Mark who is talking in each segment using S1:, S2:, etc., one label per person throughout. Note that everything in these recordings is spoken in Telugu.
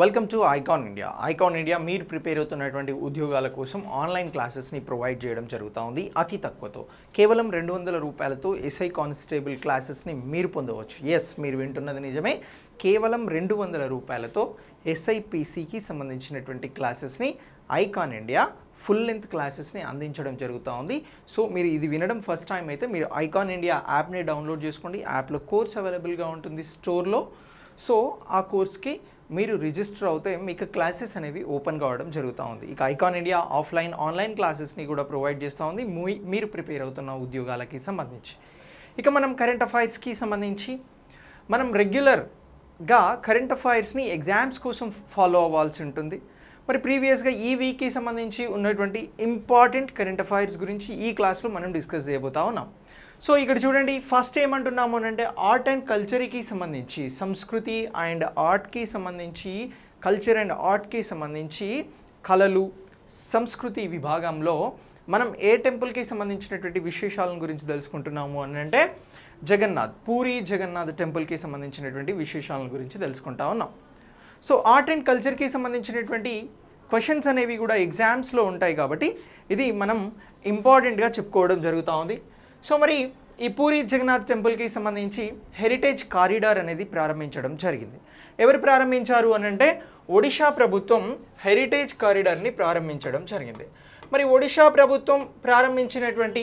S1: welcome to icon India icon India మీరు ప్రిపేర్ అవుతున్నటువంటి ఉద్యోగాల కోసం ఆన్లైన్ క్లాసెస్ని ప్రొవైడ్ చేయడం జరుగుతూ ఉంది అతి తక్కువతో కేవలం రెండు వందల రూపాయలతో ఎస్ఐ కానిస్టేబుల్ క్లాసెస్ని మీరు పొందవచ్చు ఎస్ మీరు వింటున్నది నిజమే కేవలం రెండు వందల రూపాయలతో ఎస్ఐపిసికి సంబంధించినటువంటి క్లాసెస్ని ఐకాన్ ఇండియా ఫుల్ లెంత్ క్లాసెస్ని అందించడం జరుగుతూ ఉంది సో మీరు ఇది వినడం ఫస్ట్ టైం అయితే మీరు ఐకాన్ ఇండియా యాప్ని డౌన్లోడ్ చేసుకోండి యాప్లో కోర్స్ అవైలబుల్గా ఉంటుంది స్టోర్లో సో ఆ కోర్స్కి మీరు రిజిస్టర్ అవుతే మీకు క్లాసెస్ అనేవి ఓపెన్ కావడం జరుగుతూ ఉంది ఇక ఐకాన్ ఇండియా ఆఫ్లైన్ ఆన్లైన్ క్లాసెస్ని కూడా ప్రొవైడ్ చేస్తూ ఉంది మీరు ప్రిపేర్ అవుతున్న ఉద్యోగాలకి సంబంధించి ఇక మనం కరెంట్ అఫైర్స్కి సంబంధించి మనం రెగ్యులర్గా కరెంట్ అఫైర్స్ని ఎగ్జామ్స్ కోసం ఫాలో అవ్వాల్సి ఉంటుంది మరి ప్రీవియస్గా ఈ వీక్కి సంబంధించి ఉన్నటువంటి ఇంపార్టెంట్ కరెంట్ అఫైర్స్ గురించి ఈ క్లాస్లో మనం డిస్కస్ చేయబోతా ఉన్నాం సో ఇక్కడ చూడండి ఫస్ట్ ఏమంటున్నాము అంటే ఆర్ట్ అండ్ కల్చర్కి సంబంధించి సంస్కృతి అండ్ ఆర్ట్కి సంబంధించి కల్చర్ అండ్ ఆర్ట్కి సంబంధించి కళలు సంస్కృతి విభాగంలో మనం ఏ టెంపుల్కి సంబంధించినటువంటి విశేషాలను గురించి తెలుసుకుంటున్నాము అంటే జగన్నాథ్ పూరి జగన్నాథ్ టెంపుల్కి సంబంధించినటువంటి విశేషాలను గురించి తెలుసుకుంటా ఉన్నాం సో ఆర్ట్ అండ్ కల్చర్కి సంబంధించినటువంటి క్వశ్చన్స్ అనేవి కూడా ఎగ్జామ్స్లో ఉంటాయి కాబట్టి ఇది మనం ఇంపార్టెంట్గా చెప్పుకోవడం జరుగుతూ ఉంది సో మరి ఈ పూరి జగన్నాథ్ టెంపుల్కి సంబంధించి హెరిటేజ్ కారిడార్ అనేది ప్రారంభించడం జరిగింది ఎవరు ప్రారంభించారు అని అంటే ఒడిషా ప్రభుత్వం హెరిటేజ్ కారిడార్ని ప్రారంభించడం జరిగింది మరి ఒడిషా ప్రభుత్వం ప్రారంభించినటువంటి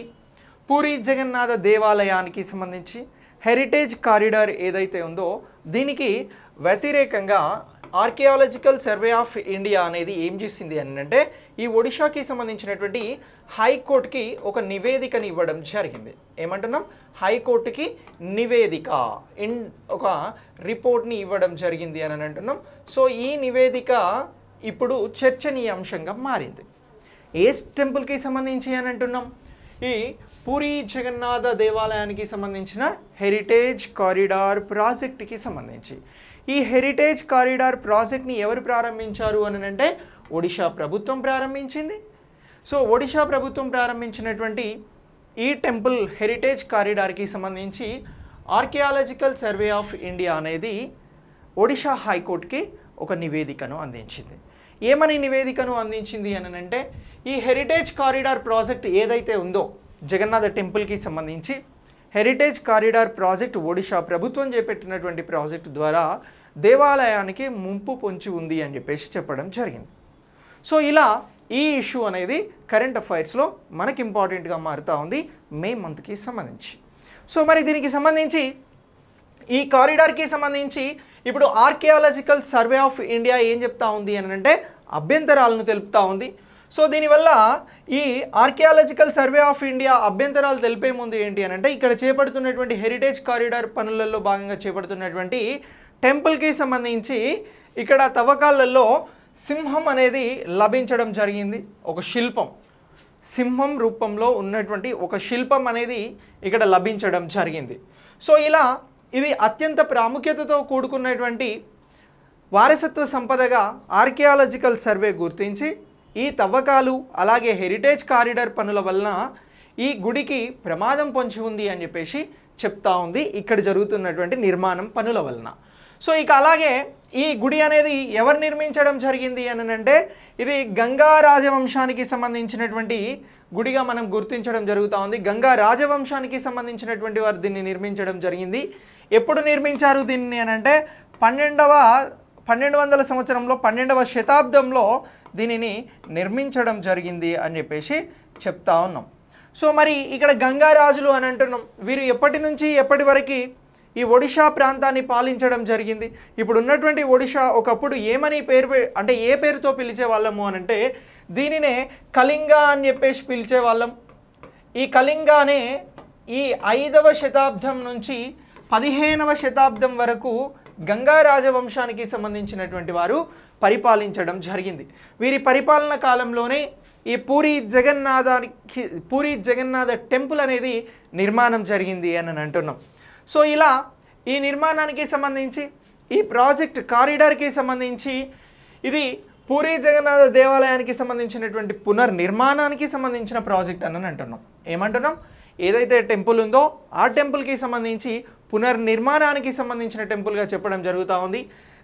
S1: పూరి జగన్నాథ దేవాలయానికి సంబంధించి హెరిటేజ్ కారిడార్ ఏదైతే ఉందో దీనికి వ్యతిరేకంగా ఆర్కియాలజికల్ సర్వే ఆఫ్ ఇండియా అనేది ఏం చేసింది అని అంటే ఈ ఒడిషాకి సంబంధించినటువంటి హైకోర్టుకి ఒక నివేదికని ఇవ్వడం జరిగింది ఏమంటున్నాం హైకోర్టుకి నివేదిక ఇన్ ఒక రిపోర్ట్ని ఇవ్వడం జరిగింది అని అంటున్నాం సో ఈ నివేదిక ఇప్పుడు చర్చనీయాంశంగా మారింది ఏ టెంపుల్కి సంబంధించి అని అంటున్నాం ఈ పూరి జగన్నాథ దేవాలయానికి సంబంధించిన హెరిటేజ్ కారిడార్ ప్రాజెక్టుకి సంబంధించి ఈ హెరిటేజ్ కారిడార్ ప్రాజెక్ట్ని ఎవరు ప్రారంభించారు అని అంటే ఒడిషా ప్రభుత్వం ప్రారంభించింది సో ఒడిషా ప్రభుత్వం ప్రారంభించినటువంటి ఈ టెంపుల్ హెరిటేజ్ కారిడార్కి సంబంధించి ఆర్కియాలజికల్ సర్వే ఆఫ్ ఇండియా అనేది ఒడిషా హైకోర్టుకి ఒక నివేదికను అందించింది ఏమని నివేదికను అందించింది అని అంటే ఈ హెరిటేజ్ కారిడార్ ప్రాజెక్ట్ ఏదైతే ఉందో జగన్నాథ టెంపుల్కి సంబంధించి హెరిటేజ్ కారిడార్ ప్రాజెక్టు ఒడిషా ప్రభుత్వం చేపట్టినటువంటి ప్రాజెక్టు ద్వారా దేవాలయానికి ముంపు పొంచి ఉంది అని చెప్పేసి చెప్పడం జరిగింది సో ఇలా ఈ ఇష్యూ అనేది కరెంట్ అఫైర్స్లో మనకి ఇంపార్టెంట్గా మారుతూ ఉంది మే మంత్కి సంబంధించి సో మరి దీనికి సంబంధించి ఈ కారిడార్కి సంబంధించి ఇప్పుడు ఆర్కియాలజికల్ సర్వే ఆఫ్ ఇండియా ఏం చెప్తా ఉంది అని అంటే అభ్యంతరాలను తెలుపుతూ ఉంది సో దీనివల్ల ఈ ఆర్కియాలజికల్ సర్వే ఆఫ్ ఇండియా అభ్యంతరాలు తెలిపే ముందు ఏంటి అని అంటే ఇక్కడ చేపడుతున్నటువంటి హెరిటేజ్ కారిడార్ పనులలో భాగంగా చేపడుతున్నటువంటి టెంపుల్కి సంబంధించి ఇక్కడ తవ్వకాలలో సింహం అనేది లభించడం జరిగింది ఒక శిల్పం సింహం రూపంలో ఉన్నటువంటి ఒక శిల్పం అనేది ఇక్కడ లభించడం జరిగింది సో ఇలా ఇది అత్యంత ప్రాముఖ్యతతో కూడుకున్నటువంటి వారసత్వ సంపదగా ఆర్కియాలజికల్ సర్వే గుర్తించి ఈ తవ్వకాలు అలాగే హెరిటేజ్ కారిడార్ పనుల వలన ఈ గుడికి ప్రమాదం పొంచి ఉంది అని చెప్పేసి చెప్తా ఉంది ఇక్కడ జరుగుతున్నటువంటి నిర్మాణం పనుల వలన సో ఇక అలాగే ఈ గుడి అనేది ఎవరు నిర్మించడం జరిగింది అని అంటే ఇది గంగా రాజవంశానికి సంబంధించినటువంటి గుడిగా మనం గుర్తించడం జరుగుతూ ఉంది గంగా రాజవంశానికి సంబంధించినటువంటి వారు దీన్ని నిర్మించడం జరిగింది ఎప్పుడు నిర్మించారు దీన్ని అని అంటే పన్నెండవ పన్నెండు వందల సంవత్సరంలో పన్నెండవ శతాబ్దంలో దీనిని నిర్మించడం జరిగింది అని చెప్పేసి చెప్తా ఉన్నాం సో మరి ఇక్కడ గంగారాజులు అని అంటున్నాం వీరు ఎప్పటి నుంచి ఎప్పటి వరకు ఈ ఒడిషా ప్రాంతాన్ని పాలించడం జరిగింది ఇప్పుడు ఉన్నటువంటి ఒడిషా ఒకప్పుడు ఏమని పేరు అంటే ఏ పేరుతో పిలిచే వాళ్ళము అని అంటే దీనినే కళింగ అని చెప్పేసి పిలిచే వాళ్ళం ఈ కళింగానే ఈ ఐదవ శతాబ్దం నుంచి పదిహేనవ శతాబ్దం వరకు గంగా రాజవంశానికి సంబంధించినటువంటి వారు పరిపాలించడం జరిగింది వీరి పరిపాలన కాలంలోనే ఈ పూరి జగన్నాథానికి పూరి జగన్నాథ టెంపుల్ అనేది నిర్మాణం జరిగింది అని అంటున్నాం సో ఇలా ఈ నిర్మాణానికి సంబంధించి ఈ ప్రాజెక్ట్ కారిడార్కి సంబంధించి ఇది పూరి జగన్నాథ దేవాలయానికి సంబంధించినటువంటి పునర్నిర్మాణానికి సంబంధించిన ప్రాజెక్ట్ అని అంటున్నాం ఏమంటున్నాం ఏదైతే టెంపుల్ ఉందో ఆ టెంపుల్కి సంబంధించి పునర్నిర్మాణానికి సంబంధించిన టెంపుల్గా చెప్పడం జరుగుతూ ఉంది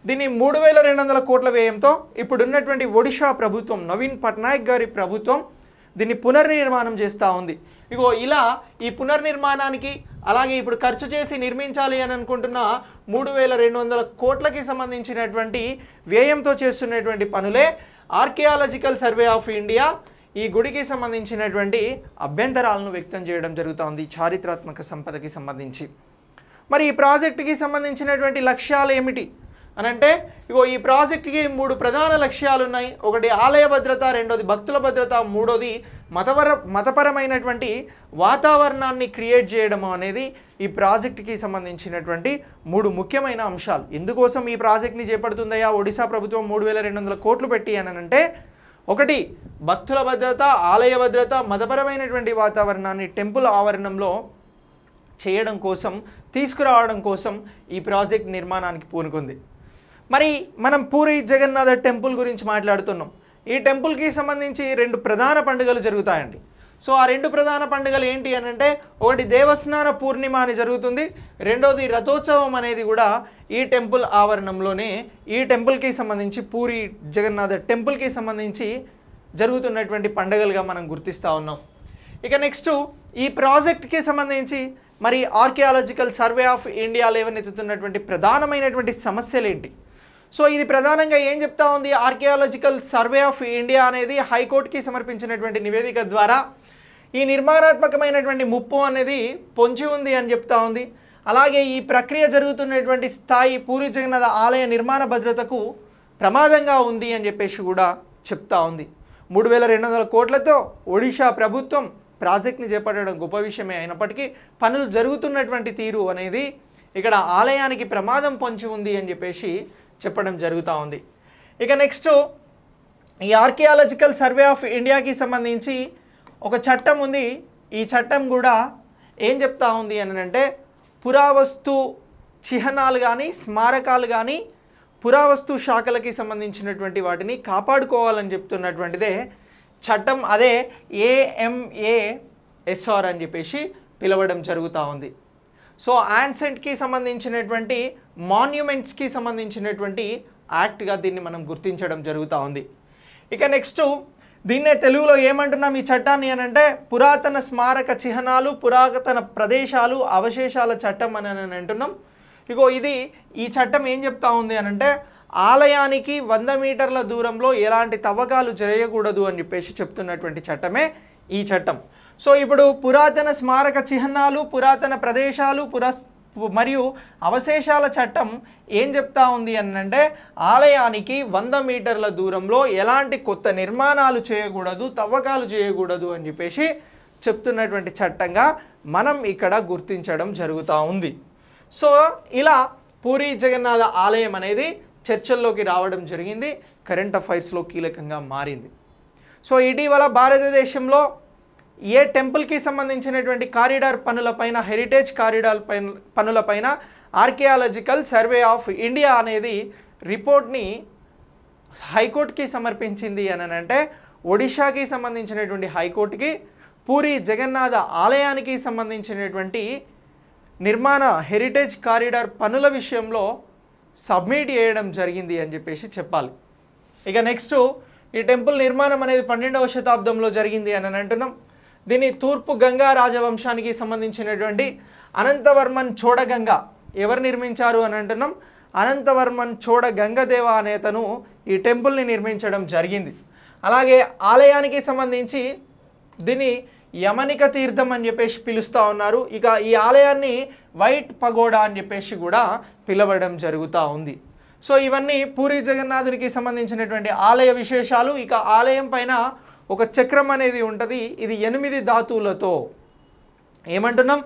S1: దీన్ని మూడు వేల రెండు వందల కోట్ల వ్యయంతో ఇప్పుడున్నటువంటి ఒడిషా ప్రభుత్వం నవీన్ పట్నాయక్ గారి ప్రభుత్వం దీన్ని పునర్నిర్మాణం చేస్తూ ఉంది ఇగో ఇలా ఈ పునర్నిర్మాణానికి అలాగే ఇప్పుడు ఖర్చు చేసి నిర్మించాలి అని అనుకుంటున్న మూడు వేల రెండు వందల కోట్లకి సంబంధించినటువంటి వ్యయంతో చేస్తున్నటువంటి పనులే ఆర్కియాలజికల్ సర్వే ఆఫ్ ఇండియా ఈ గుడికి సంబంధించినటువంటి అభ్యంతరాలను వ్యక్తం చేయడం జరుగుతూ ఉంది చారిత్రాత్మక సంపదకి సంబంధించి మరి ఈ ప్రాజెక్టుకి సంబంధించినటువంటి లక్ష్యాలు ఏమిటి అనంటే ఇగో ఈ ప్రాజెక్టుకి మూడు ప్రధాన లక్ష్యాలు ఉన్నాయి ఒకటి ఆలయ భద్రత రెండోది భక్తుల భద్రత మూడోది మతపర మతపరమైనటువంటి వాతావరణాన్ని క్రియేట్ చేయడం అనేది ఈ ప్రాజెక్టుకి సంబంధించినటువంటి మూడు ముఖ్యమైన అంశాలు ఎందుకోసం ఈ ప్రాజెక్ట్ని చేపడుతుందయ్యా ఒడిశా ప్రభుత్వం మూడు వేల రెండు వందల కోట్లు పెట్టి అంటే ఒకటి భక్తుల భద్రత ఆలయ భద్రత మతపరమైనటువంటి వాతావరణాన్ని టెంపుల్ ఆవరణంలో చేయడం కోసం తీసుకురావడం కోసం ఈ ప్రాజెక్ట్ నిర్మాణానికి పూనుకుంది మరి మనం పూరి జగన్నాథ టెంపుల్ గురించి మాట్లాడుతున్నాం ఈ టెంపుల్కి సంబంధించి రెండు ప్రధాన పండుగలు జరుగుతాయండి సో ఆ రెండు ప్రధాన పండుగలు ఏంటి అని అంటే ఒకటి దేవస్నాన పూర్ణిమ అని జరుగుతుంది రెండోది రథోత్సవం అనేది కూడా ఈ టెంపుల్ ఆవరణంలోనే ఈ టెంపుల్కి సంబంధించి పూరి జగన్నాథ టెంపుల్కి సంబంధించి జరుగుతున్నటువంటి పండుగలుగా మనం గుర్తిస్తూ ఉన్నాం ఇక నెక్స్ట్ ఈ ప్రాజెక్ట్కి సంబంధించి మరి ఆర్కియాలజికల్ సర్వే ఆఫ్ ఇండియా లేవనెత్తుతున్నటువంటి ప్రధానమైనటువంటి సమస్యలు ఏంటి సో ఇది ప్రధానంగా ఏం చెప్తా ఉంది ఆర్కియాలజికల్ సర్వే ఆఫ్ ఇండియా అనేది హైకోర్టుకి సమర్పించినటువంటి నివేదిక ద్వారా ఈ నిర్మాణాత్మకమైనటువంటి ముప్పు అనేది పొంచి ఉంది అని చెప్తా ఉంది అలాగే ఈ ప్రక్రియ జరుగుతున్నటువంటి స్థాయి పూరి జగన్నాథ ఆలయ నిర్మాణ భద్రతకు ప్రమాదంగా ఉంది అని చెప్పేసి కూడా చెప్తా ఉంది మూడు వేల రెండు వందల కోట్లతో ఒడిషా ప్రభుత్వం ప్రాజెక్ట్ని చేపట్టడం గొప్ప విషయమే అయినప్పటికీ పనులు జరుగుతున్నటువంటి తీరు అనేది ఇక్కడ ఆలయానికి ప్రమాదం పొంచి ఉంది అని చెప్పేసి చెప్పడం జరుగుతూ ఉంది ఇక నెక్స్ట్ ఈ ఆర్కియాలజికల్ సర్వే ఆఫ్ ఇండియాకి సంబంధించి ఒక చట్టం ఉంది ఈ చట్టం కూడా ఏం చెప్తా ఉంది అని అంటే పురావస్తు చిహ్నాలు కానీ స్మారకాలు కానీ పురావస్తు శాఖలకి సంబంధించినటువంటి వాటిని కాపాడుకోవాలని చెప్తున్నటువంటిదే చట్టం అదే ఏఎంఏఎస్ఆర్ అని చెప్పేసి పిలవడం జరుగుతూ ఉంది సో యాన్సెంట్కి సంబంధించినటువంటి మాన్యుమెంట్స్కి సంబంధించినటువంటి యాక్ట్గా దీన్ని మనం గుర్తించడం జరుగుతూ ఉంది ఇక నెక్స్ట్ దీన్నే తెలుగులో ఏమంటున్నాం ఈ చట్టాన్ని అని అంటే పురాతన స్మారక చిహ్నాలు పురాతన ప్రదేశాలు అవశేషాల చట్టం అని అని అంటున్నాం ఇగో ఇది ఈ చట్టం ఏం చెప్తా ఉంది అని అంటే ఆలయానికి వంద మీటర్ల దూరంలో ఎలాంటి తవ్వకాలు జరగకూడదు అని చెప్పేసి చెప్తున్నటువంటి చట్టమే ఈ చట్టం సో ఇప్పుడు పురాతన స్మారక చిహ్నాలు పురాతన ప్రదేశాలు పురస్ మరియు అవశేషాల చట్టం ఏం చెప్తా ఉంది అనంటే ఆలయానికి వంద మీటర్ల దూరంలో ఎలాంటి కొత్త నిర్మాణాలు చేయకూడదు తవ్వకాలు చేయకూడదు అని చెప్పేసి చెప్తున్నటువంటి చట్టంగా మనం ఇక్కడ గుర్తించడం జరుగుతూ ఉంది సో ఇలా పూరి జగన్నాథ ఆలయం అనేది చర్చల్లోకి రావడం జరిగింది కరెంట్ అఫైర్స్లో కీలకంగా మారింది సో ఇటీవల భారతదేశంలో ఏ టెంపుల్కి సంబంధించినటువంటి కారిడార్ పనులపైన హెరిటేజ్ కారిడార్ పైన పనులపైన ఆర్కియాలజికల్ సర్వే ఆఫ్ ఇండియా అనేది రిపోర్ట్ని హైకోర్టుకి సమర్పించింది అని అంటే ఒడిషాకి సంబంధించినటువంటి హైకోర్టుకి పూరి జగన్నాథ ఆలయానికి సంబంధించినటువంటి నిర్మాణ హెరిటేజ్ కారిడార్ పనుల విషయంలో సబ్మిట్ చేయడం జరిగింది అని చెప్పేసి చెప్పాలి ఇక నెక్స్ట్ ఈ టెంపుల్ నిర్మాణం అనేది పన్నెండవ శతాబ్దంలో జరిగింది అని అంటున్నాం దీని తూర్పు గంగా రాజవంశానికి సంబంధించినటువంటి అనంతవర్మన్ చోడగంగ ఎవరు నిర్మించారు అని అంటున్నాం అనంతవర్మన్ చోడ గంగదేవ అనేతను ఈ టెంపుల్ని నిర్మించడం జరిగింది అలాగే ఆలయానికి సంబంధించి దీన్ని యమనిక తీర్థం అని చెప్పేసి పిలుస్తూ ఉన్నారు ఇక ఈ ఆలయాన్ని వైట్ పగోడా అని చెప్పేసి కూడా పిలవడం జరుగుతూ ఉంది సో ఇవన్నీ పూరి జగన్నాథునికి సంబంధించినటువంటి ఆలయ విశేషాలు ఇక ఆలయం పైన ఒక చక్రం అనేది ఉంటుంది ఇది ఎనిమిది ధాతువులతో ఏమంటున్నాం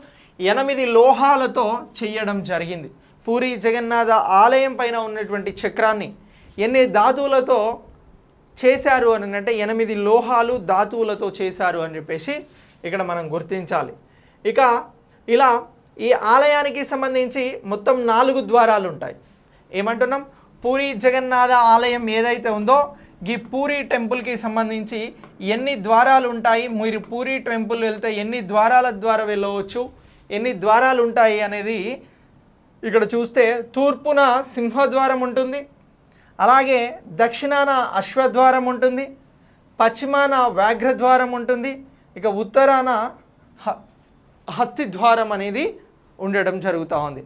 S1: ఎనిమిది లోహాలతో చేయడం జరిగింది పూరి జగన్నాథ ఆలయం పైన ఉన్నటువంటి చక్రాన్ని ఎన్ని ధాతువులతో చేశారు అని అంటే ఎనిమిది లోహాలు ధాతువులతో చేశారు అని చెప్పేసి ఇక్కడ మనం గుర్తించాలి ఇక ఇలా ఈ ఆలయానికి సంబంధించి మొత్తం నాలుగు ద్వారాలు ఉంటాయి ఏమంటున్నాం పూరి జగన్నాథ ఆలయం ఏదైతే ఉందో ఈ పూరి టెంపుల్కి సంబంధించి ఎన్ని ద్వారాలు ఉంటాయి మీరు పూరి టెంపుల్ వెళ్తే ఎన్ని ద్వారాల ద్వారా వెళ్ళవచ్చు ఎన్ని ద్వారాలు ఉంటాయి అనేది ఇక్కడ చూస్తే తూర్పున సింహద్వారం ఉంటుంది అలాగే దక్షిణాన అశ్వద్వారం ఉంటుంది పశ్చిమాన వ్యాఘ్రద్వారం ఉంటుంది ఇక ఉత్తరాన హస్తిద్వారం అనేది ఉండడం జరుగుతూ ఉంది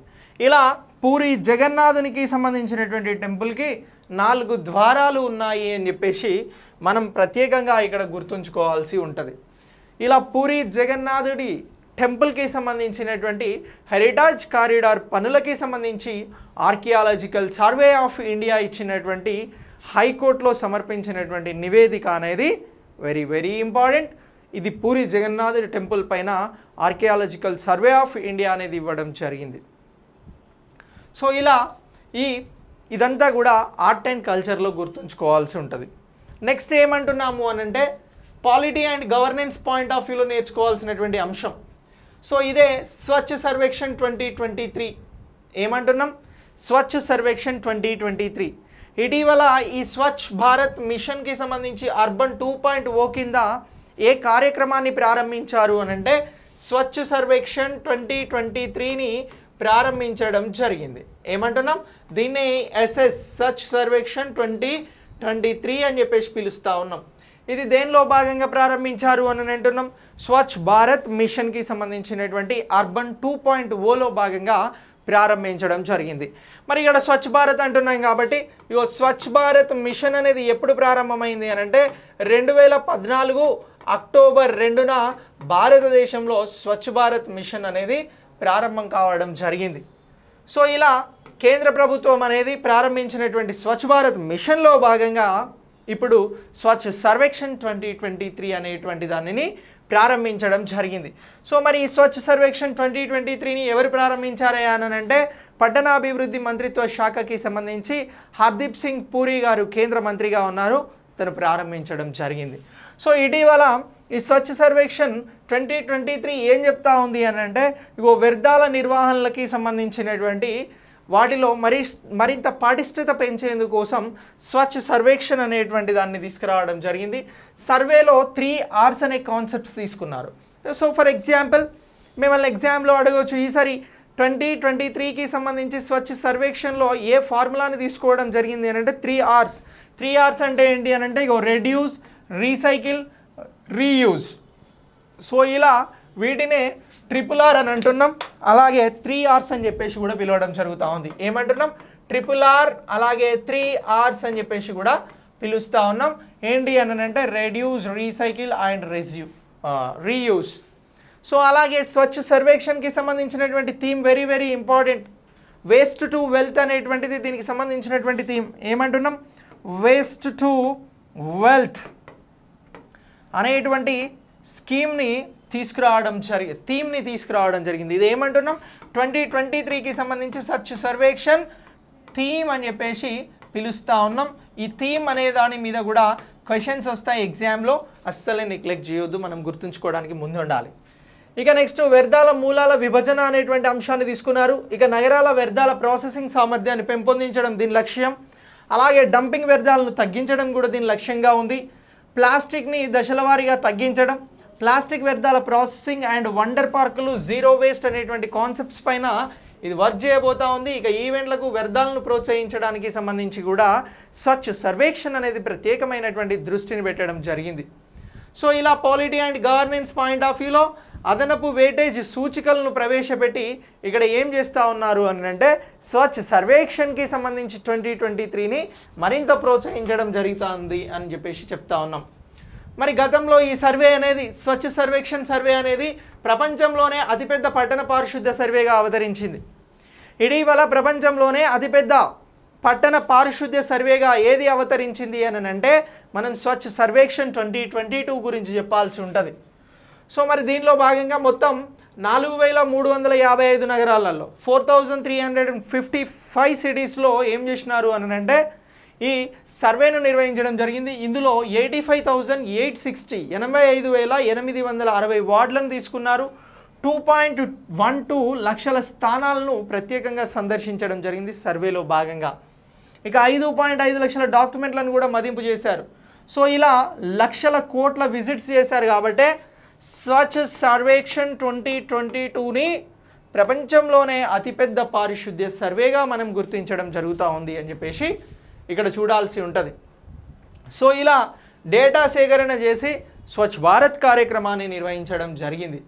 S1: ఇలా పూరి జగన్నాథునికి సంబంధించినటువంటి టెంపుల్కి నాలుగు ద్వారాలు ఉన్నాయి అని చెప్పేసి మనం ప్రత్యేకంగా ఇక్కడ గుర్తుంచుకోవాల్సి ఉంటుంది ఇలా పూరి జగన్నాథుడి టెంపుల్కి సంబంధించినటువంటి హెరిటాజ్ కారిడార్ పనులకి సంబంధించి ఆర్కియాలజికల్ సర్వే ఆఫ్ ఇండియా ఇచ్చినటువంటి హైకోర్టులో సమర్పించినటువంటి నివేదిక అనేది వెరీ వెరీ ఇంపార్టెంట్ ఇది పూరి జగన్నాథుడి టెంపుల్ పైన ఆర్కియాలజికల్ సర్వే ఆఫ్ ఇండియా అనేది ఇవ్వడం జరిగింది సో ఇలా ఈ ఇదంతా కూడా ఆర్ట్ అండ్ కల్చర్లో గుర్తుంచుకోవాల్సి ఉంటుంది నెక్స్ట్ ఏమంటున్నాము అని అంటే polity and governance point of వ్యూలో నేర్చుకోవాల్సినటువంటి అంశం సో ఇదే Swachh Survekshan twenty twenty three ఏమంటున్నాం Swachh Survekshan twenty twenty three ఇటీవల ఈ స్వచ్ఛ భారత్ మిషన్కి సంబంధించి అర్బన్ టూ పాయింట్ ఓ కింద ఏ కార్యక్రమాన్ని ప్రారంభించారు అనంటే స్వచ్ఛ సర్వేక్షణ్ ట్వంటీ ట్వంటీ త్రీని ప్రారంభించడం జరిగింది ఏమంటున్నాం దీన్ని SS Swachh Survekshan twenty twenty three అని చెప్పేసి పిలుస్తూ ఉన్నాం ఇది దేనిలో భాగంగా ప్రారంభించారు అని అంటున్నాం స్వచ్ఛ భారత్ మిషన్కి సంబంధించినటువంటి అర్బన్ టూ పాయింట్ ఓలో భాగంగా ప్రారంభించడం జరిగింది మరి ఇక్కడ స్వచ్ఛ భారత్ అంటున్నాం కాబట్టి ఇగో స్వచ్ఛ భారత్ మిషన్ అనేది ఎప్పుడు ప్రారంభమైంది అని అంటే రెండు వేల పద్నాలుగు అక్టోబర్ రెండున భారతదేశంలో స్వచ్ఛ భారత్ మిషన్ అనేది ప్రారంభం కావడం జరిగింది సో ఇలా కేంద్ర ప్రభుత్వం అనేది ప్రారంభించినటువంటి స్వచ్ఛ భారత్ మిషన్లో భాగంగా ఇప్పుడు Swachh Survekshan twenty twenty three అనేటువంటి దానిని ప్రారంభించడం జరిగింది సో మరి ఈ స్వచ్ఛ సర్వేక్షణ్ ట్వంటీ ట్వంటీ త్రీని ఎవరు ప్రారంభించారయా అంటే పట్టణాభివృద్ధి మంత్రిత్వ శాఖకి సంబంధించి హర్దీప్ సింగ్ పూరి గారు కేంద్ర మంత్రిగా ఉన్నారు తను ప్రారంభించడం జరిగింది సో ఇటీవల ఈ Swachh Survekshan twenty twenty three ఏం చెప్తా ఉంది అని అంటే ఇగో వ్యర్థాల నిర్వహణలకి సంబంధించినటువంటి వాటిలో మరి మరింత పాటిష్టత పెంచేందుకోసం స్వచ్ఛ సర్వేక్షణ అనేటువంటి దాన్ని తీసుకురావడం జరిగింది సర్వేలో త్రీ ఆర్స్ అనే కాన్సెప్ట్స్ తీసుకున్నారు సో ఫర్ ఎగ్జాంపుల్ మిమ్మల్ని ఎగ్జామ్లో అడగవచ్చు ఈసారి ట్వంటీ ట్వంటీ త్రీకి సంబంధించి స్వచ్ఛ సర్వేక్షణలో ఏ ఫార్ములాని తీసుకోవడం జరిగింది అని అంటే త్రీ ఆర్స్ త్రీ ఆర్స్ అంటే ఏంటి అని అంటే ఇగో రెడ్యూస్ రీసైకిల్ రీయూజ్ సో ఇలా వీటినే ట్రిపుల్ ఆర్ అని అంటున్నాం అలాగే త్రీ ఆర్స్ అని చెప్పేసి కూడా పిలవడం జరుగుతూ ఉంది ఏమంటున్నాం ట్రిపుల్ ఆర్ అలాగే త్రీ ఆర్స్ అని చెప్పేసి కూడా పిలుస్తూ ఉన్నాం ఏంటి అని అంటే reduce recycle and reuse reuse so అలాగే స్వచ్ఛ సర్వేక్షణకి సంబంధించినటువంటి theme very very important waste to wealth అనేటువంటిది దీనికి సంబంధించినటువంటి థీమ్ ఏమంటున్నాం వేస్ట్ టు వెల్త్ అనేటువంటి స్కీమ్ని తీసుకురావడం జరి థీమ్ని తీసుకురావడం జరిగింది ఇది ఏమంటున్నాం ట్వంటీ ట్వంటీ త్రీకి సంబంధించి సచ్ సర్వేక్షన్ థీమ్ అని చెప్పేసి పిలుస్తూ ఉన్నాం ఈ థీమ్ అనే దాని మీద కూడా క్వశ్చన్స్ వస్తాయి ఎగ్జామ్లో అస్సలే నెగ్లెక్ట్ చేయొద్దు మనం గుర్తుంచుకోవడానికి ముందు ఉండాలి ఇక నెక్స్ట్ వ్యర్థాల మూలాల విభజన అనేటువంటి అంశాన్ని తీసుకున్నారు ఇక నగరాల వ్యర్థాల ప్రాసెసింగ్ సామర్థ్యాన్ని పెంపొందించడం దీని లక్ష్యం అలాగే డంపింగ్ వ్యర్థాలను తగ్గించడం కూడా దీని లక్ష్యంగా ఉంది ప్లాస్టిక్ని దశల తగ్గించడం ప్లాస్టిక్ వ్యర్థాల ప్రాసెసింగ్ అండ్ వండర్ పార్కులు జీరో వేస్ట్ అనేటువంటి కాన్సెప్ట్స్ పైన ఇది వర్క్ చేయబోతా ఉంది ఇక ఈవెంట్లకు వ్యర్థాలను ప్రోత్సహించడానికి సంబంధించి కూడా స్వచ్ఛ సర్వేక్షణ అనేది ప్రత్యేకమైనటువంటి దృష్టిని పెట్టడం జరిగింది సో ఇలా polity and governance point of వ్యూలో అదనపు వేటేజ్ సూచికలను ప్రవేశపెట్టి ఇక్కడ ఏం చేస్తూ ఉన్నారు అని అంటే స్వచ్ఛ సర్వేక్షణకి సంబంధించి ట్వంటీ ట్వంటీ త్రీని మరింత ప్రోత్సహించడం జరుగుతుంది అని చెప్పేసి చెప్తా ఉన్నాం మరి గతంలో ఈ సర్వే అనేది స్వచ్ఛ సర్వేక్షణ్ సర్వే అనేది ప్రపంచంలోనే అతిపెద్ద పట్టణ పారిశుద్ధ్య సర్వేగా అవతరించింది ఇటీవల ప్రపంచంలోనే అతిపెద్ద పట్టణ పారిశుద్ధ్య సర్వేగా ఏది అవతరించింది అని అంటే మనం Swachh Survekshan twenty twenty two గురించి చెప్పాల్సి ఉంటుంది సో మరి దీనిలో భాగంగా మొత్తం నాలుగు వేల మూడు వందల యాభై ఐదు నగరాలలో four thousand three hundred and fifty five సిటీస్లో ఏం చేసినారు అని అంటే ఈ సర్వేను నిర్వహించడం జరిగింది ఇందులో eighty five thousand eight sixty ఎనభై ఐదు వేల ఎనిమిది వందల అరవై వార్డులను తీసుకున్నారు టూ పాయింట్ వన్ టూ లక్షల స్థానాలను ప్రత్యేకంగా సందర్శించడం జరిగింది సర్వేలో భాగంగా ఇక ఐదు పాయింట్ ఐదు లక్షల డాక్యుమెంట్లను కూడా మదింపు చేశారు సో ఇలా లక్షల కోట్ల విజిట్స్ చేశారు కాబట్టే స్వచ్ఛ సర్వేక్షన్ ట్వంటీ ట్వంటీ టూని ప్రపంచంలోనే అతిపెద్ద పారిశుద్ధ్య సర్వేగా మనం గుర్తించడం జరుగుతూ ఉంది అని చెప్పేసి ఇక్కడ చూడాల్సి ఉంటుంది సో ఇలా డేటా సేకరణ చేసి స్వచ్ఛ భారత్ కార్యక్రమాన్ని నిర్వహించడం జరిగింది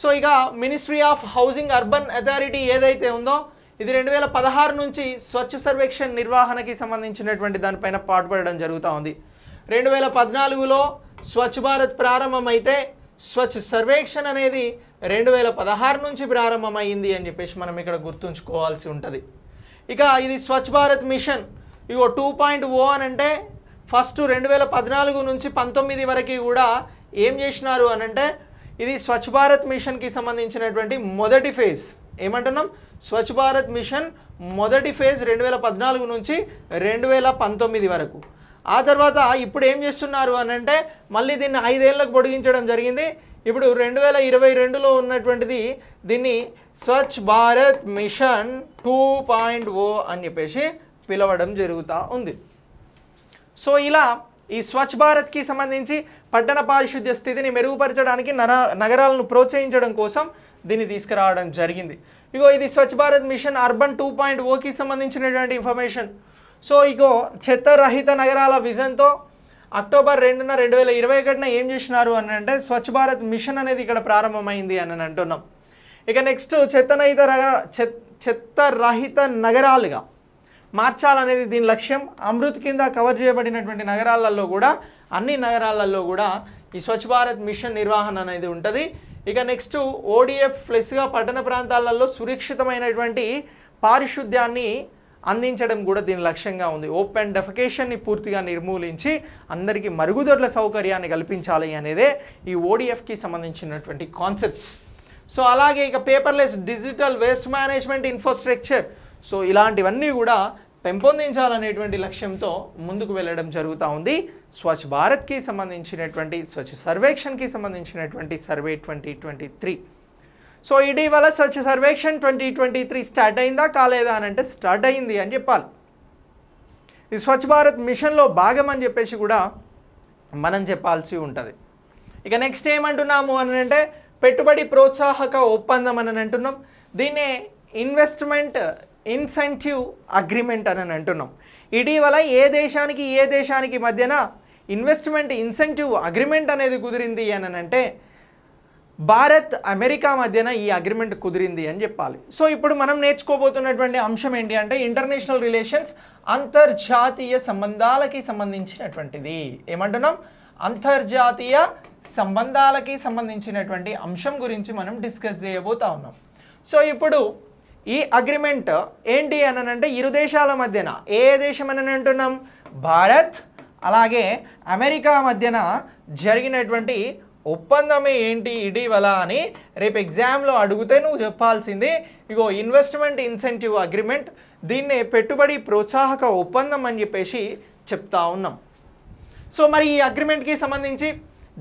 S1: సో ఇక ministry of housing urban authority ఏదైతే ఉందో ఇది రెండు వేల పదహారు నుంచి స్వచ్ఛ సర్వేక్షణ్ నిర్వహణకి సంబంధించినటువంటి దానిపైన పాటుపడడం జరుగుతూ ఉంది రెండు వేల పద్నాలుగులో స్వచ్ఛ భారత్ ప్రారంభమైతే స్వచ్ఛ సర్వేక్షణ్ అనేది రెండు వేల పదహారు నుంచి ప్రారంభమైంది అని చెప్పేసి మనం ఇక్కడ గుర్తుంచుకోవాల్సి ఉంటుంది ఇక ఇది స్వచ్ఛ భారత్ మిషన్ ఇగో టూ పాయింట్ ఓ అని అంటే ఫస్ట్ రెండు వేల పద్నాలుగు నుంచి పంతొమ్మిది వరకు కూడా ఏం చేసినారు అని అంటే ఇది స్వచ్ఛ భారత్ మిషన్కి సంబంధించినటువంటి మొదటి ఫేజ్ ఏమంటున్నాం స్వచ్ఛ భారత్ మిషన్ మొదటి ఫేజ్ రెండు వేల పద్నాలుగు నుంచి రెండు వేల పంతొమ్మిది వరకు ఆ తర్వాత ఇప్పుడు ఏం చేస్తున్నారు అని అంటే మళ్ళీ దీన్ని ఐదేళ్లకు పొడిగించడం జరిగింది ఇప్పుడు రెండు వేల ఇరవై రెండులో ఉన్నటువంటిది దీన్ని Swachh Bharat mission two point O అని చెప్పేసి పిలవడం జరుగుతూ ఉంది సో ఇలా ఈ స్వచ్ఛ భారత్కి సంబంధించి పట్టణ పారిశుద్ధ్య స్థితిని మెరుగుపరచడానికి నగరాలను ప్రోత్సహించడం కోసం దీన్ని తీసుకురావడం జరిగింది ఇగో ఇది Swachh Bharat mission urban two point ఓకి సంబంధించినటువంటి ఇన్ఫర్మేషన్ సో ఇగో చెత్త రహిత నగరాల విజన్తో అక్టోబర్ రెండున రెండు వేల ఇరవై ఒకటిన ఏం చేసినారు అని అంటే స్వచ్ఛ భారత్ మిషన్ అనేది ఇక్కడ ప్రారంభమైంది అని అంటున్నాం ఇక నెక్స్ట్ చెత్త రహిత చెత్త రహిత నగరాలుగా మార్చాలనేది దీని లక్ష్యం అమృత్ కింద కవర్ చేయబడినటువంటి నగరాలలో కూడా అన్ని నగరాలలో కూడా ఈ స్వచ్ఛ భారత్ మిషన్ నిర్వహణ అనేది ఉంటుంది ఇక నెక్స్ట్ ఓడిఎఫ్ ప్లస్గా పట్టణ ప్రాంతాలలో సురక్షితమైనటువంటి పారిశుద్ధ్యాన్ని అందించడం కూడా దీని లక్ష్యంగా ఉంది ఓపెన్ డెఫికేషన్ని పూర్తిగా నిర్మూలించి అందరికీ మరుగుదొడ్ల సౌకర్యాన్ని కల్పించాలి అనేదే ఈ ఓడిఎఫ్కి సంబంధించినటువంటి కాన్సెప్ట్స్ సో అలాగే ఇక paperless digital waste management infrastructure so ఇలాంటివన్నీ కూడా పెంపొందించాలనేటువంటి లక్ష్యంతో ముందుకు వెళ్ళడం జరుగుతూ ఉంది స్వచ్ఛ భారత్కి సంబంధించినటువంటి స్వచ్ఛ సర్వేక్షణకి సంబంధించినటువంటి survey twenty twenty three so ఇటీవల Swachh Survekshan twenty twenty three start అయిందా కాలేదా అని అంటే స్టార్ట్ అయింది అని చెప్పాలి ఈ స్వచ్ఛ భారత్ మిషన్లో భాగం అని చెప్పేసి కూడా మనం చెప్పాల్సి ఉంటుంది ఇక నెక్స్ట్ ఏమంటున్నాము అని అంటే పెట్టుబడి ప్రోత్సాహక ఒప్పందం అని అంటున్నాం దీన్నే ఇన్వెస్ట్మెంట్ ఇన్సెంటివ్ అగ్రిమెంట్ అని అంటున్నాం ఇటీవల ఏ దేశానికి ఏ దేశానికి మధ్యన ఇన్వెస్ట్మెంట్ ఇన్సెంటివ్ అగ్రిమెంట్ అనేది కుదిరింది అని అంటే భారత్ అమెరికా మధ్యన ఈ అగ్రిమెంట్ కుదిరింది అని చెప్పాలి సో ఇప్పుడు మనం నేర్చుకోబోతున్నటువంటి అంశం ఏంటి అంటే ఇంటర్నేషనల్ రిలేషన్స్ అంతర్జాతీయ సంబంధాలకి సంబంధించినటువంటిది ఏమంటున్నాం అంతర్జాతీయ సంబంధాలకి సంబంధించినటువంటి అంశం గురించి మనం డిస్కస్ చేయబోతా ఉన్నాం సో ఇప్పుడు ఈ అగ్రిమెంట్ ఏంటి అని అంటే ఇరు దేశాల మధ్యన ఏ దేశం అని అంటున్నాం భారత్ అలాగే అమెరికా మధ్యన జరిగినటువంటి ఒప్పందమే ఏంటి ఇటీవల అని రేపు ఎగ్జామ్లో అడిగితే నువ్వు చెప్పాల్సింది ఇగో ఇన్వెస్ట్మెంట్ ఇన్సెంటివ్ అగ్రిమెంట్ దీన్నే పెట్టుబడి ప్రోత్సాహక ఒప్పందం అని చెప్పేసి చెప్తా ఉన్నాం సో మరి ఈ అగ్రిమెంట్కి సంబంధించి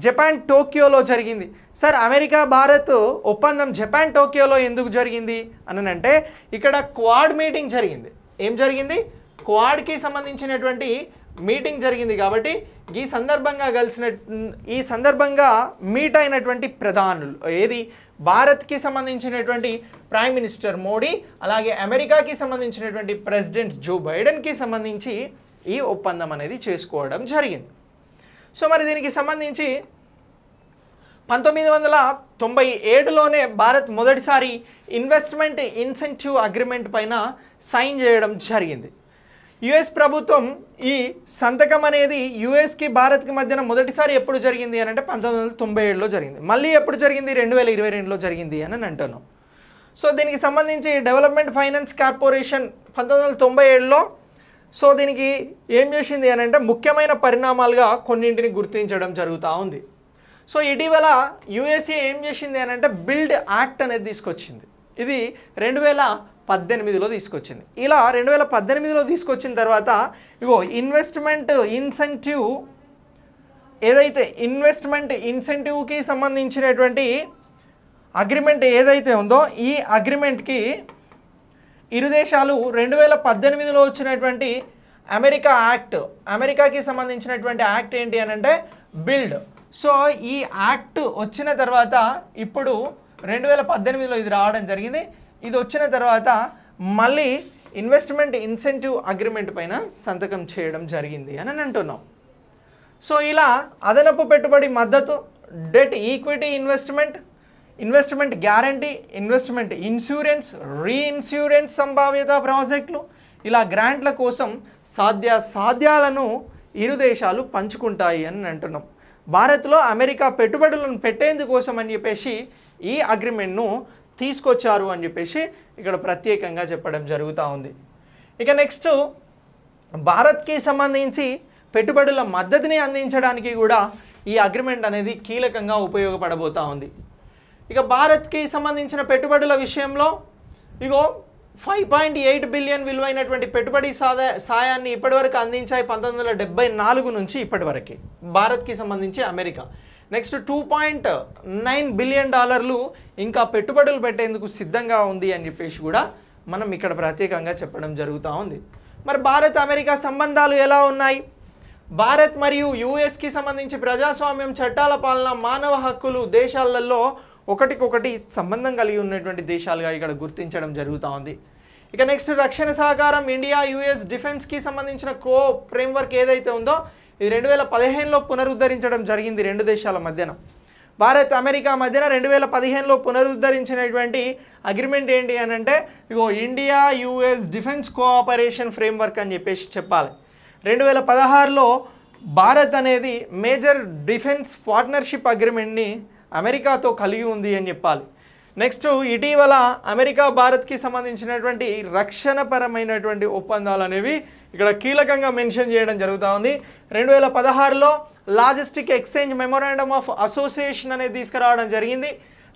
S1: జపాన్ టోక్యోలో జరిగింది సార్ అమెరికా భారత్ ఒప్పందం జపాన్ టోక్యోలో ఎందుకు జరిగింది అనంటే ఇక్కడ క్వాడ్ మీటింగ్ జరిగింది ఏం జరిగింది క్వాడ్కి సంబంధించినటువంటి మీటింగ్ జరిగింది కాబట్టి ఈ సందర్భంగా కలిసిన ఈ సందర్భంగా మీట్ అయినటువంటి ప్రధానులు ఏది భారత్కి సంబంధించినటువంటి ప్రైమ్ మినిస్టర్ మోడీ అలాగే అమెరికాకి సంబంధించినటువంటి ప్రెసిడెంట్ జో బైడెన్కి సంబంధించి ఈ ఒప్పందం అనేది చేసుకోవడం జరిగింది సో మరి దీనికి సంబంధించి పంతొమ్మిది వందల తొంభై ఏడులోనే భారత్ మొదటిసారి ఇన్వెస్ట్మెంట్ ఇన్సెంటివ్ అగ్రిమెంట్ పైన సైన్ చేయడం జరిగింది యుఎస్ ప్రభుత్వం ఈ సంతకం అనేది యుఎస్కి భారత్కి మధ్యన మొదటిసారి ఎప్పుడు జరిగింది అని అంటే పంతొమ్మిది వందల తొంభై ఏడులో జరిగింది మళ్ళీ ఎప్పుడు జరిగింది రెండు వేల ఇరవై రెండులో జరిగింది అని అంటున్నాం సో దీనికి సంబంధించి డెవలప్మెంట్ ఫైనాన్స్ కార్పొరేషన్ పంతొమ్మిది వందల తొంభై ఏడులో సో దీనికి ఏం చేసింది అని అంటే ముఖ్యమైన పరిణామాలుగా కొన్నింటిని గుర్తించడం జరుగుతూ ఉంది సో ఇటీవల యుఎస్ఏ ఏం చేసింది అని అంటే బిల్డ్ యాక్ట్ అనేది తీసుకొచ్చింది ఇది రెండు వేల పద్దెనిమిదిలో తీసుకొచ్చింది ఇలా రెండు వేల పద్దెనిమిదిలో తీసుకొచ్చిన తర్వాత ఇగో ఇన్వెస్ట్మెంట్ ఇన్సెంటివ్ ఏదైతే ఇన్వెస్ట్మెంట్ ఇన్సెంటివ్కి సంబంధించినటువంటి అగ్రిమెంట్ ఏదైతే ఉందో ఈ అగ్రిమెంట్కి ఇరు దేశాలు రెండు వేల పద్దెనిమిదిలో వచ్చినటువంటి అమెరికా యాక్ట్ అమెరికాకి సంబంధించినటువంటి యాక్ట్ ఏంటి అని అంటే బిల్డ్ సో ఈ యాక్ట్ వచ్చిన తర్వాత ఇప్పుడు రెండు వేల పద్దెనిమిదిలో ఇది రావడం జరిగింది ఇది వచ్చిన తర్వాత మళ్ళీ ఇన్వెస్ట్మెంట్ ఇన్సెంటివ్ అగ్రిమెంట్ పైన సంతకం చేయడం జరిగింది అని అంటున్నాం సో ఇలా అదనపు పెట్టుబడి మద్దతు debt equity investment investment guarantee investment insurance reinsurance సంభావ్యత ప్రాజెక్టులు ఇలా గ్రాంట్ల కోసం సాధ్య సాధ్యాలను ఇరు దేశాలు పంచుకుంటాయి అని అంటున్నాం భారత్లో అమెరికా పెట్టుబడులను పెట్టేందుకోసం అని చెప్పేసి ఈ అగ్రిమెంట్ను తీసుకొచ్చారు అని చెప్పేసి ఇక్కడ ప్రత్యేకంగా చెప్పడం జరుగుతూ ఉంది ఇక నెక్స్ట్ భారత్కి సంబంధించి పెట్టుబడుల మద్దతుని అందించడానికి కూడా ఈ అగ్రిమెంట్ అనేది కీలకంగా ఉపయోగపడబోతూ ఉంది ఇక భారత్కి సంబంధించిన పెట్టుబడుల విషయంలో ఇగో ఫైవ్ పాయింట్ ఎయిట్ బిలియన్ విలువైనటువంటి పెట్టుబడి సాదా సాయాన్ని ఇప్పటివరకు అందించాయి పంతొమ్మిది వందల డెబ్బై నాలుగు నుంచి ఇప్పటివరకు భారత్కి సంబంధించి America next two point nine billion డాలర్లు ఇంకా పెట్టుబడులు పెట్టేందుకు సిద్ధంగా ఉంది అని చెప్పేసి కూడా మనం ఇక్కడ ప్రత్యేకంగా చెప్పడం జరుగుతూ ఉంది మరి భారత్ అమెరికా సంబంధాలు ఎలా ఉన్నాయి భారత్ మరియు యుఎస్కి సంబంధించి ప్రజాస్వామ్యం చట్టాల పాలన మానవ హక్కులు దేశాలలో ఒకటికొకటి సంబంధం కలిగి ఉన్నటువంటి దేశాలుగా ఇక్కడ గుర్తించడం జరుగుతూ ఉంది ఇక నెక్స్ట్ రక్షణ సహకారం ఇండియా యుఎస్ డిఫెన్స్కి సంబంధించిన కో ఫ్రేమ్వర్క్ ఏదైతే ఉందో ఇది రెండు వేల పదిహేనులో పునరుద్ధరించడం జరిగింది రెండు దేశాల మధ్యన భారత్ అమెరికా మధ్యన రెండు వేల పదిహేనులో పునరుద్ధరించినటువంటి అగ్రిమెంట్ ఏంటి అని అంటే ఇగో India US defence cooperation framework అని చెప్పేసి చెప్పాలి రెండు వేల పదహారులో భారత్ అనేది మేజర్ డిఫెన్స్ పార్ట్నర్షిప్ అగ్రిమెంట్ని అమెరికాతో కలిగి ఉంది అని చెప్పాలి నెక్స్ట్ ఇటీవల అమెరికా భారత్కి సంబంధించినటువంటి రక్షణపరమైనటువంటి ఒప్పందాలు అనేవి ఇక్కడ కీలకంగా మెన్షన్ చేయడం జరుగుతూ ఉంది రెండు వేల పదహారులో logistic exchange memorandum of association అనేది తీసుకురావడం జరిగింది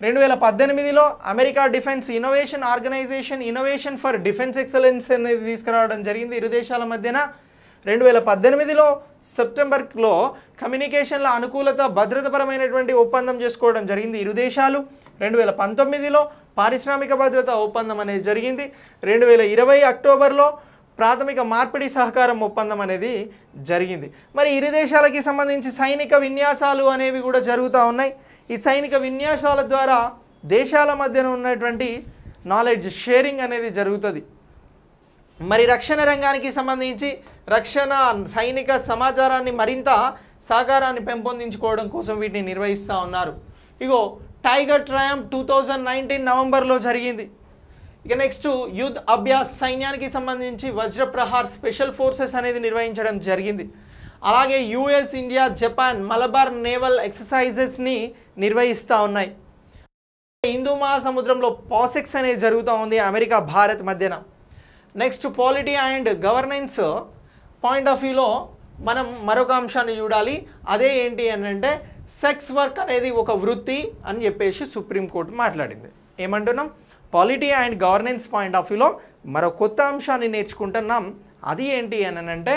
S1: రెండు వేల పద్దెనిమిదిలో America defence innovation organisation innovation for defence excellence అనేది తీసుకురావడం జరిగింది ఇరు దేశాల మధ్యన రెండు వేల పద్దెనిమిదిలో సెప్టెంబర్లో కమ్యూనికేషన్ల అనుకూలత భద్రతపరమైనటువంటి ఒప్పందం చేసుకోవడం జరిగింది ఇరు దేశాలు రెండు వేల పంతొమ్మిదిలో పారిశ్రామిక భద్రత ఒప్పందం అనేది జరిగింది రెండు వేల ఇరవై అక్టోబర్లో ప్రాథమిక మార్పిడి సహకారం ఒప్పందం అనేది జరిగింది మరి ఇరు దేశాలకి సంబంధించి సైనిక విన్యాసాలు అనేవి కూడా జరుగుతూ ఉన్నాయి ఈ సైనిక విన్యాసాల ద్వారా దేశాల మధ్యన ఉన్నటువంటి నాలెడ్జ్ షేరింగ్ అనేది జరుగుతుంది మరి రక్షణ రంగానికి సంబంధించి రక్షణ సైనిక సమాచారాన్ని మరింత సహకారాన్ని పెంపొందించుకోవడం కోసం వీటిని నిర్వహిస్తూ ఉన్నారు ఇగో tiger triumph two thousand nineteen నవంబర్లో జరిగింది ఇక నెక్స్ట్ యుద్ అభ్యాస్ సైన్యానికి సంబంధించి వజ్రప్రహార్ స్పెషల్ ఫోర్సెస్ అనేది నిర్వహించడం జరిగింది అలాగే US India Japan Malabar naval ఎక్సర్సైజెస్ని నిర్వహిస్తూ ఉన్నాయి హిందూ మహాసముద్రంలో పాసెక్స్ అనేది జరుగుతూ ఉంది అమెరికా భారత్ మధ్యన next polity and governance point of వ్యూలో మనం మరొక అంశాన్ని చూడాలి అదే ఏంటి అని అంటే సెక్స్ వర్క్ అనేది ఒక వృత్తి అని చెప్పేసి సుప్రీంకోర్టు మాట్లాడింది ఏమంటున్నాం polity and governance point of వ్యూలో మరో కొత్త అంశాన్ని నేర్చుకుంటున్నాం అది ఏంటి అని అంటే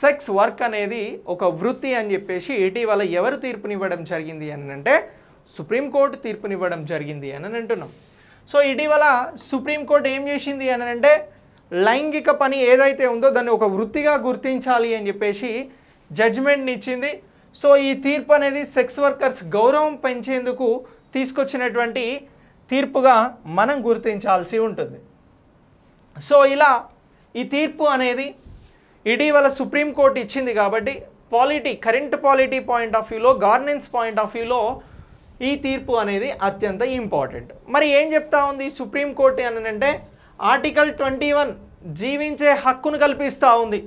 S1: సెక్స్ వర్క్ అనేది ఒక వృత్తి అని చెప్పేసి ఇటీవల ఎవరు తీర్పునివ్వడం జరిగింది అని అంటే సుప్రీంకోర్టు తీర్పునివ్వడం జరిగింది అని అంటున్నాం సో ఇటీవల సుప్రీంకోర్టు ఏం చేసింది అని అంటే లైంగిక పని ఏదైతే ఉందో దాన్ని ఒక వృత్తిగా గుర్తించాలి అని చెప్పేసి జడ్జ్మెంట్ని ఇచ్చింది సో ఈ తీర్పు అనేది సెక్స్ వర్కర్స్ గౌరవం పెంచేందుకు తీసుకొచ్చినటువంటి తీర్పుగా మనం గుర్తించాల్సి ఉంటుంది సో ఇలా ఈ తీర్పు అనేది ఇటీవల సుప్రీంకోర్టు ఇచ్చింది కాబట్టి polity current polity point of వ్యూలో గార్నెన్స్ పాయింట్ ఆఫ్ వ్యూలో ఈ తీర్పు అనేది అత్యంత ఇంపార్టెంట్ మరి ఏం చెప్తా ఉంది సుప్రీంకోర్టు అని అంటే ఆర్టికల్ ట్వంటీ వన్ జీవించే హక్కును కల్పిస్తూ ఉంది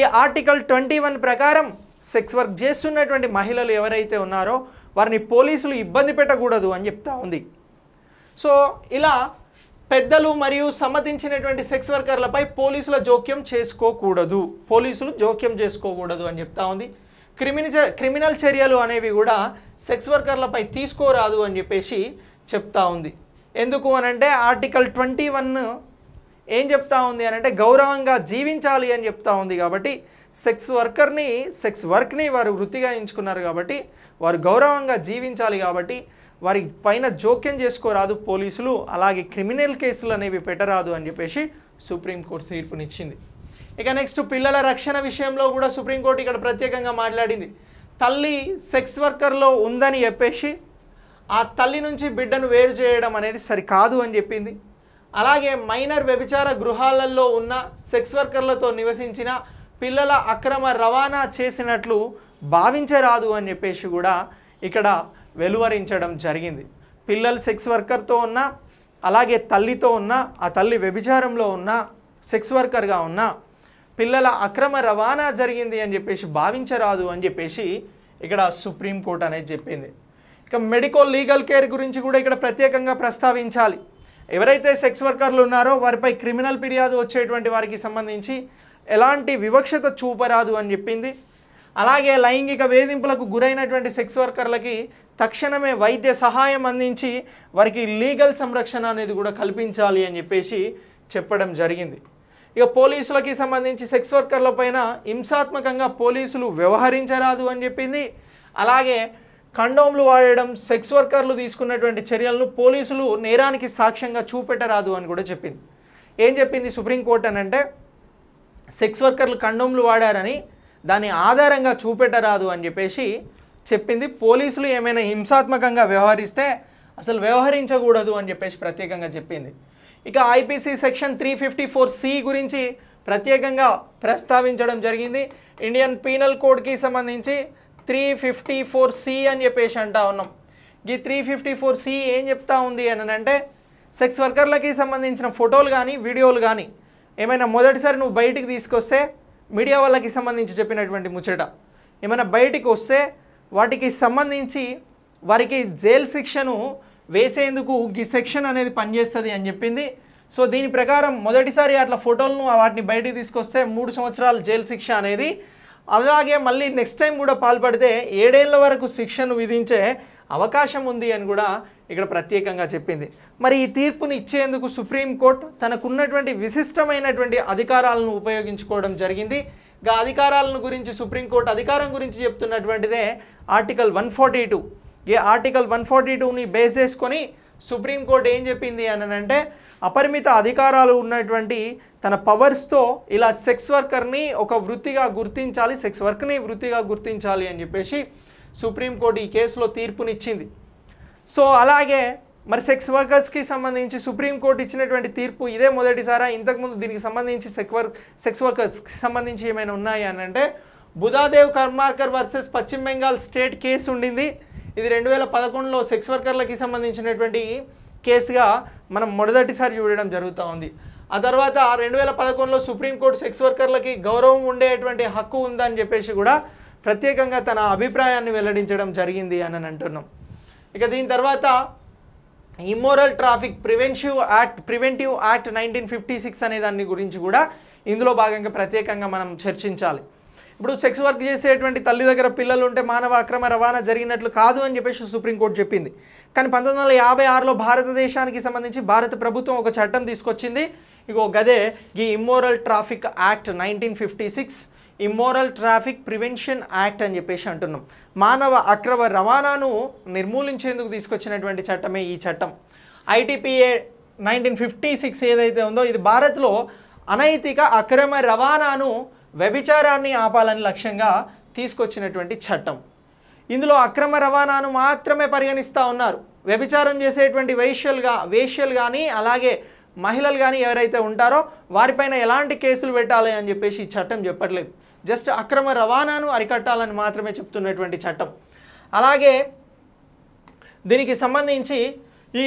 S1: ఈ ఆర్టికల్ ట్వంటీ వన్ ప్రకారం సెక్స్ వర్క్ చేస్తున్నటువంటి మహిళలు ఎవరైతే ఉన్నారో వారిని పోలీసులు ఇబ్బంది పెట్టకూడదు అని చెప్తా ఉంది సో ఇలా పెద్దలు మరియు సమ్మతించినటువంటి సెక్స్ వర్కర్లపై పోలీసుల జోక్యం చేసుకోకూడదు పోలీసులు జోక్యం చేసుకోకూడదు అని చెప్తా ఉంది క్రిమినల్ క్రిమినల్ చర్యలు అనేవి కూడా సెక్స్ వర్కర్లపై తీసుకోరాదు అని చెప్పేసి చెప్తా ఉంది ఎందుకు అనంటే ఆర్టికల్ ట్వంటీ వన్ ఏం చెప్తా ఉంది అనంటే గౌరవంగా జీవించాలి అని చెప్తా ఉంది కాబట్టి సెక్స్ వర్కర్ని సెక్స్ వర్క్ని వారు వృత్తిగా ఎంచుకున్నారు కాబట్టి వారు గౌరవంగా జీవించాలి కాబట్టి వారి పైన జోక్యం చేసుకోరాదు పోలీసులు అలాగే క్రిమినల్ కేసులు అనేవి పెట్టరాదు అని చెప్పేసి సుప్రీంకోర్టు తీర్పునిచ్చింది ఇక నెక్స్ట్ పిల్లల రక్షణ విషయంలో కూడా సుప్రీంకోర్టు ఇక్కడ ప్రత్యేకంగా మాట్లాడింది తల్లి సెక్స్ వర్కర్లో ఉందని చెప్పేసి ఆ తల్లి నుంచి బిడ్డను వేరు చేయడం అనేది సరికాదు అని చెప్పింది అలాగే మైనర్ వ్యభిచార గృహాలలో ఉన్న సెక్స్ వర్కర్లతో నివసించిన పిల్లల అక్రమ రవాణా చేసినట్లు భావించరాదు అని చెప్పేసి కూడా ఇక్కడ వెలువరించడం జరిగింది పిల్లలు సెక్స్ వర్కర్తో ఉన్న అలాగే తల్లితో ఉన్న ఆ తల్లి వ్యభిచారంలో ఉన్న సెక్స్ వర్కర్గా ఉన్న పిల్లల అక్రమ రవాణా జరిగింది అని చెప్పేసి భావించరాదు అని చెప్పేసి ఇక్కడ సుప్రీంకోర్టు అనేది చెప్పింది ఇక మెడికో లీగల్ కేర్ గురించి కూడా ఇక్కడ ప్రత్యేకంగా ప్రస్తావించాలి ఎవరైతే సెక్స్ వర్కర్లు ఉన్నారో వారిపై క్రిమినల్ ఫిర్యాదు వచ్చేటువంటి వారికి సంబంధించి ఎలాంటి వివక్షత చూపరాదు అని చెప్పింది అలాగే లైంగిక వేధింపులకు గురైనటువంటి సెక్స్ వర్కర్లకి తక్షణమే వైద్య సహాయం అందించి వారికి లీగల్ సంరక్షణ అనేది కూడా కల్పించాలి అని చెప్పేసి చెప్పడం జరిగింది ఇక పోలీసులకి సంబంధించి సెక్స్ వర్కర్ల పైన హింసాత్మకంగా పోలీసులు వ్యవహరించరాదు అని చెప్పింది అలాగే కండోమ్లు వాడడం సెక్స్ వర్కర్లు తీసుకున్నటువంటి చర్యలను పోలీసులు నేరానికి సాక్ష్యంగా చూపెట్టరాదు అని కూడా చెప్పింది ఏం చెప్పింది సుప్రీంకోర్టు అని అంటే సెక్స్ వర్కర్లు కండోమ్లు వాడారని దాని ఆధారంగా చూపెట్టరాదు అని చెప్పేసి చెప్పింది పోలీసులు ఏమైనా హింసాత్మకంగా వ్యవహరిస్తే అసలు వ్యవహరించకూడదు అని చెప్పేసి ప్రత్యేకంగా చెప్పింది ఇక IPC section three fifty four C గురించి ప్రత్యేకంగా ప్రస్తావించడం జరిగింది ఇండియన్ పీనల్ కోడ్కి సంబంధించి త్రీ ఫిఫ్టీ ఫోర్ సి అని చెప్పేసి అంటా ఉన్నాం ఈ త్రీ ఫిఫ్టీ ఫోర్ సి ఏం చెప్తా ఉంది అని అంటే సెక్స్ వర్కర్లకి సంబంధించిన ఫోటోలు కానీ వీడియోలు కానీ ఏమైనా మొదటిసారి నువ్వు బయటికి తీసుకొస్తే మీడియా వాళ్ళకి సంబంధించి చెప్పినటువంటి ముచ్చట ఏమైనా బయటికి వస్తే వాటికి సంబంధించి వారికి జైల్ శిక్షను వేసేందుకు ఈ సెక్షన్ అనేది పనిచేస్తుంది అని చెప్పింది సో దీని ప్రకారం మొదటిసారి అట్లా ఫోటోలను వాటిని బయటికి తీసుకొస్తే మూడు సంవత్సరాల జైలు శిక్ష అనేది అలాగే మళ్ళీ నెక్స్ట్ టైం కూడా పాల్పడితే ఏడేళ్ల వరకు శిక్షను విధించే అవకాశం ఉంది అని కూడా ఇక్కడ ప్రత్యేకంగా చెప్పింది మరి ఈ తీర్పును ఇచ్చేందుకు సుప్రీంకోర్టు తనకున్నటువంటి విశిష్టమైనటువంటి అధికారాలను ఉపయోగించుకోవడం జరిగింది ఇక అధికారాలను గురించి సుప్రీంకోర్టు అధికారం గురించి చెప్తున్నటువంటిదే ఆర్టికల్ వన్ ఫార్టీ టూ ఈ ఆర్టికల్ వన్ ఫార్టీ టూని బేస్ చేసుకొని సుప్రీంకోర్టు ఏం చెప్పింది అని అంటే అపరిమిత అధికారాలు ఉన్నటువంటి తన పవర్స్తో ఇలా సెక్స్ వర్కర్ని ఒక వృత్తిగా గుర్తించాలి సెక్స్ వర్క్ని వృత్తిగా గుర్తించాలి అని చెప్పేసి సుప్రీంకోర్టు ఈ కేసులో తీర్పునిచ్చింది సో అలాగే మరి సెక్స్ వర్కర్స్కి సంబంధించి సుప్రీంకోర్టు ఇచ్చినటువంటి తీర్పు ఇదే మొదటిసారా ఇంతకుముందు దీనికి సంబంధించి సెక్ వర్క్ సెక్స్ వర్కర్స్కి సంబంధించి ఏమైనా ఉన్నాయా అని అంటే బుధాదేవ్ కర్మార్కర్ versus Paschim Bengal state case ఉండింది ఇది రెండు వేల పదకొండులో సెక్స్ వర్కర్లకి సంబంధించినటువంటి కేసుగా మనం మొదటిసారి చూడడం జరుగుతూ ఉంది ఆ తర్వాత రెండు వేల పదకొండులో సుప్రీంకోర్టు సెక్స్ వర్కర్లకి గౌరవం ఉండేటువంటి హక్కు ఉందని చెప్పేసి కూడా ప్రత్యేకంగా తన అభిప్రాయాన్ని వెల్లడించడం జరిగింది అని అంటున్నాం ఇక దీని తర్వాత immoral traffic preventive act preventive act nineteen fifty six అనే దాన్ని గురించి కూడా ఇందులో భాగంగా ప్రత్యేకంగా మనం చర్చించాలి ఇప్పుడు సెక్స్ వర్క్ చేసేటువంటి తల్లి దగ్గర పిల్లలు ఉంటే మానవ అక్రమ రవాణా జరిగినట్లు కాదు అని చెప్పేసి సుప్రీంకోర్టు చెప్పింది కానీ పంతొమ్మిది వందల యాభై ఆరులో భారతదేశానికి సంబంధించి భారత ప్రభుత్వం ఒక చట్టం తీసుకొచ్చింది ఇగో గదే ఈ immoral traffic act nineteen fifty six immoral traffic prevention act అని చెప్పేసి అంటున్నాం మానవ అక్రమ రవాణాను నిర్మూలించేందుకు తీసుకొచ్చినటువంటి చట్టమే ఈ చట్టం ఐటీపీఏ నైన్టీన్ ఫిఫ్టీ సిక్స్ ఏదైతే ఉందో ఇది భారత్లో అనైతిక అక్రమ రవాణాను వ్యభిచారాన్ని ఆపాలని లక్ష్యంగా తీసుకొచ్చినటువంటి చట్టం ఇందులో అక్రమ రవాణాను మాత్రమే పరిగణిస్తూ ఉన్నారు వ్యభిచారం చేసేటువంటి వేష్యలు గా వేష్యలు కానీ అలాగే మహిళలు కానీ ఎవరైతే ఉంటారో వారిపైన ఎలాంటి కేసులు పెట్టాలి అని చెప్పేసి ఈ చట్టం చెప్పట్లేదు జస్ట్ అక్రమ రవాణాను అరికట్టాలని మాత్రమే చెప్తున్నటువంటి చట్టం అలాగే దీనికి సంబంధించి ఈ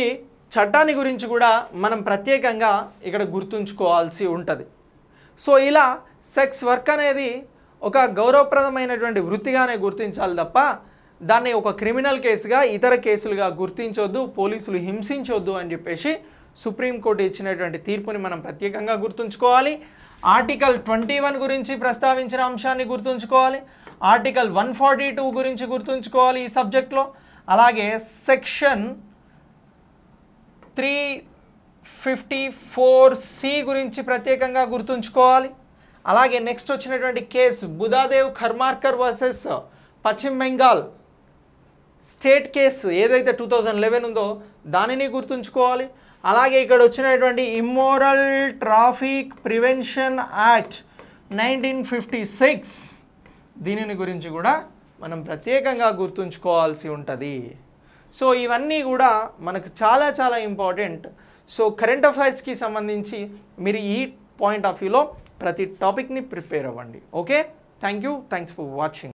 S1: చట్టాన్ని గురించి కూడా మనం ప్రత్యేకంగా ఇక్కడ గుర్తుంచుకోవాల్సి ఉంటుంది సో ఇలా సెక్స్ వర్క్ అనేది ఒక గౌరవప్రదమైనటువంటి వృత్తిగానే గుర్తించాలి తప్ప దాన్ని ఒక క్రిమినల్ కేసుగా ఇతర కేసులుగా గుర్తించొద్దు పోలీసులు హింసించొద్దు అని చెప్పేసి సుప్రీంకోర్టు ఇచ్చినటువంటి తీర్పుని మనం ప్రత్యేకంగా గుర్తుంచుకోవాలి ఆర్టికల్ ట్వంటీ వన్ గురించి ప్రస్తావించిన అంశాన్ని గుర్తుంచుకోవాలి ఆర్టికల్ వన్ ఫార్టీ టూ గురించి గుర్తుంచుకోవాలి ఈ సబ్జెక్ట్లో అలాగే section three fifty four C గురించి ప్రత్యేకంగా గుర్తుంచుకోవాలి అలాగే నెక్స్ట్ వచ్చినటువంటి case బుధాదేవ్ Karmakar versus Paschim Bengal state case ఏదైతే టూ థౌజండ్ లెవెన్ ఉందో దానిని గుర్తుంచుకోవాలి అలాగే ఇక్కడ వచ్చినటువంటి immoral traffic prevention act nineteen fifty six దీనిని గురించి కూడా మనం ప్రత్యేకంగా గుర్తుంచుకోవాల్సి ఉంటుంది సో ఇవన్నీ కూడా మనకు చాలా చాలా ఇంపార్టెంట్ సో కరెంట్ అఫైర్స్కి సంబంధించి మీరు ఈ పాయింట్ ఆఫ్ వ్యూలో ప్రతి టాపిక్ని ప్రిపేర్ అవ్వండి okay thank you thanks for watching